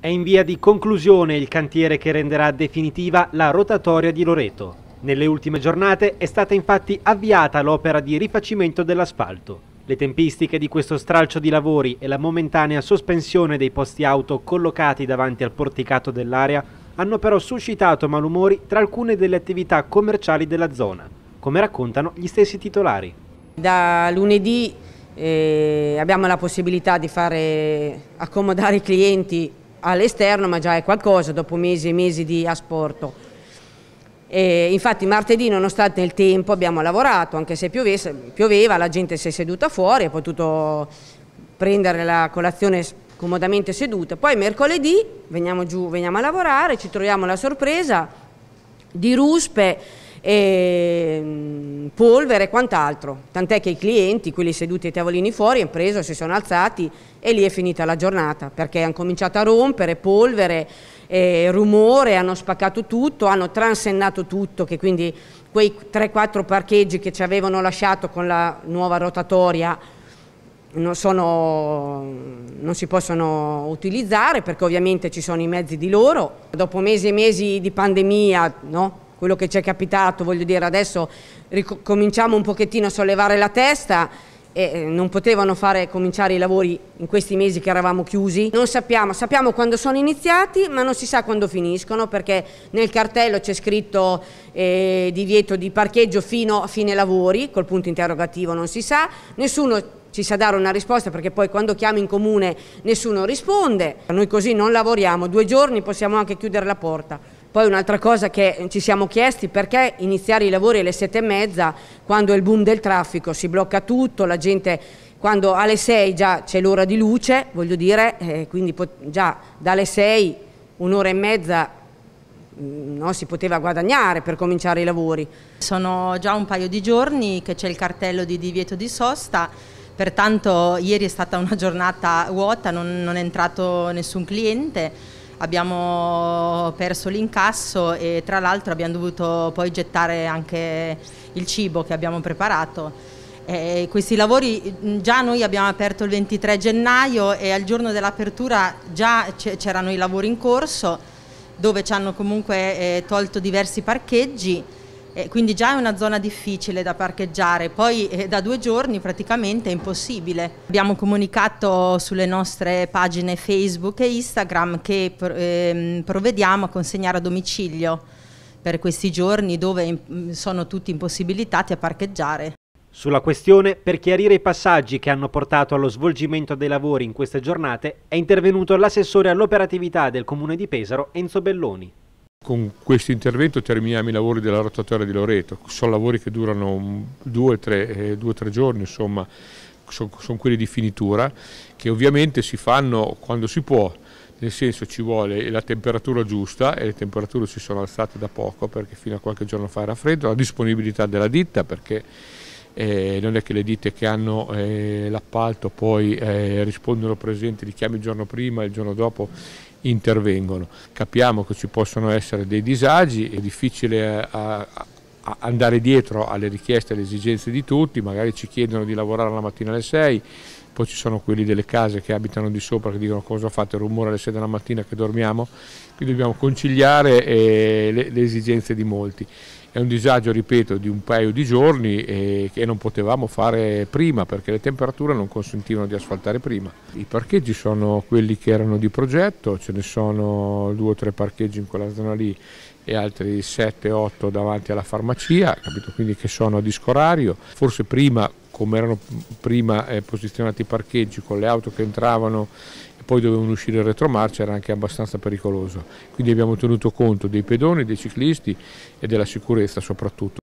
È in via di conclusione il cantiere che renderà definitiva la rotatoria di Loreto. Nelle ultime giornate è stata infatti avviata l'opera di rifacimento dell'asfalto. Le tempistiche di questo stralcio di lavori e la momentanea sospensione dei posti auto collocati davanti al porticato dell'area hanno però suscitato malumori tra alcune delle attività commerciali della zona, come raccontano gli stessi titolari. Da lunedì eh, abbiamo la possibilità di fare accomodare i clienti all'esterno, ma già è qualcosa dopo mesi e mesi di asporto. E infatti martedì, nonostante il tempo, abbiamo lavorato, anche se piovesse, pioveva, la gente si è seduta fuori, ha potuto prendere la colazione comodamente seduta. Poi mercoledì veniamo giù, veniamo a lavorare, ci troviamo la sorpresa di ruspe e, mm, polvere e quant'altro. Tant'è che i clienti, quelli seduti ai tavolini fuori, hanno preso, si sono alzati e lì è finita la giornata perché hanno cominciato a rompere polvere, eh, rumore, hanno spaccato tutto, hanno transennato tutto, che quindi quei 3-4 parcheggi che ci avevano lasciato con la nuova rotatoria non, sono, non, si possono utilizzare perché ovviamente ci sono i mezzi di loro. Dopo mesi e mesi di pandemia, no? quello che ci è capitato, voglio dire, adesso cominciamo un pochettino a sollevare la testa e eh, non potevano fare cominciare i lavori in questi mesi che eravamo chiusi. Non sappiamo, sappiamo quando sono iniziati, ma non si sa quando finiscono perché nel cartello c'è scritto eh, divieto di parcheggio fino a fine lavori, col punto interrogativo non si sa, nessuno ci sa dare una risposta perché poi quando chiamo in comune nessuno risponde. Noi così non lavoriamo, due giorni possiamo anche chiudere la porta. Poi un'altra cosa che ci siamo chiesti, perché iniziare i lavori alle sette e mezza quando è il boom del traffico, si blocca tutto, la gente quando alle sei già c'è l'ora di luce, voglio dire, eh, quindi già dalle sei un'ora e mezza mm, No, si poteva guadagnare per cominciare i lavori. Sono già un paio di giorni che c'è il cartello di divieto di sosta, pertanto ieri è stata una giornata vuota, non, non è entrato nessun cliente abbiamo perso l'incasso e tra l'altro abbiamo dovuto poi gettare anche il cibo che abbiamo preparato. Eh, questi lavori già noi abbiamo aperto il 23 gennaio e al giorno dell'apertura già c'erano i lavori in corso dove ci hanno comunque eh, tolto diversi parcheggi eh, quindi già è una zona difficile da parcheggiare, poi eh, da due giorni praticamente è impossibile. Abbiamo comunicato sulle nostre pagine Facebook e Instagram che eh, provvediamo a consegnare a domicilio per questi giorni dove mm, sono tutti impossibilitati a parcheggiare. Sulla questione, per chiarire i passaggi che hanno portato allo svolgimento dei lavori in queste giornate, è intervenuto l'assessore all'operatività del Comune di Pesaro, Enzo Belloni. Con questo intervento terminiamo i lavori della rotatoria di Loreto, sono lavori che durano due o tre, eh, tre giorni, insomma, sono, quelli di finitura, che ovviamente si fanno quando si può, nel senso ci vuole la temperatura giusta e le temperature si sono alzate da poco perché fino a qualche giorno fa era freddo, la disponibilità della ditta perché eh, non è che le ditte che hanno eh, l'appalto poi eh, rispondono presenti, li chiami il giorno prima e il giorno dopo intervengono. Capiamo che ci possono essere dei disagi, è difficile eh, a, a andare dietro alle richieste e alle esigenze di tutti, magari ci chiedono di lavorare la mattina alle 6, poi ci sono quelli delle case che abitano di sopra che dicono cosa fate rumore alle 6 della mattina che dormiamo, quindi dobbiamo conciliare eh, le, le, esigenze di molti. È un disagio, ripeto, di un paio di giorni eh, che non potevamo fare prima perché le temperature non consentivano di asfaltare prima. I parcheggi sono quelli che erano di progetto, ce ne sono due o tre parcheggi in quella zona lì e altri 7-8 davanti alla farmacia, capito? quindi che sono a disco discorario, forse prima come erano prima eh, posizionati i parcheggi con le auto che entravano e poi dovevano uscire in retromarcia era anche abbastanza pericoloso, quindi abbiamo tenuto conto dei pedoni, dei ciclisti e della sicurezza soprattutto.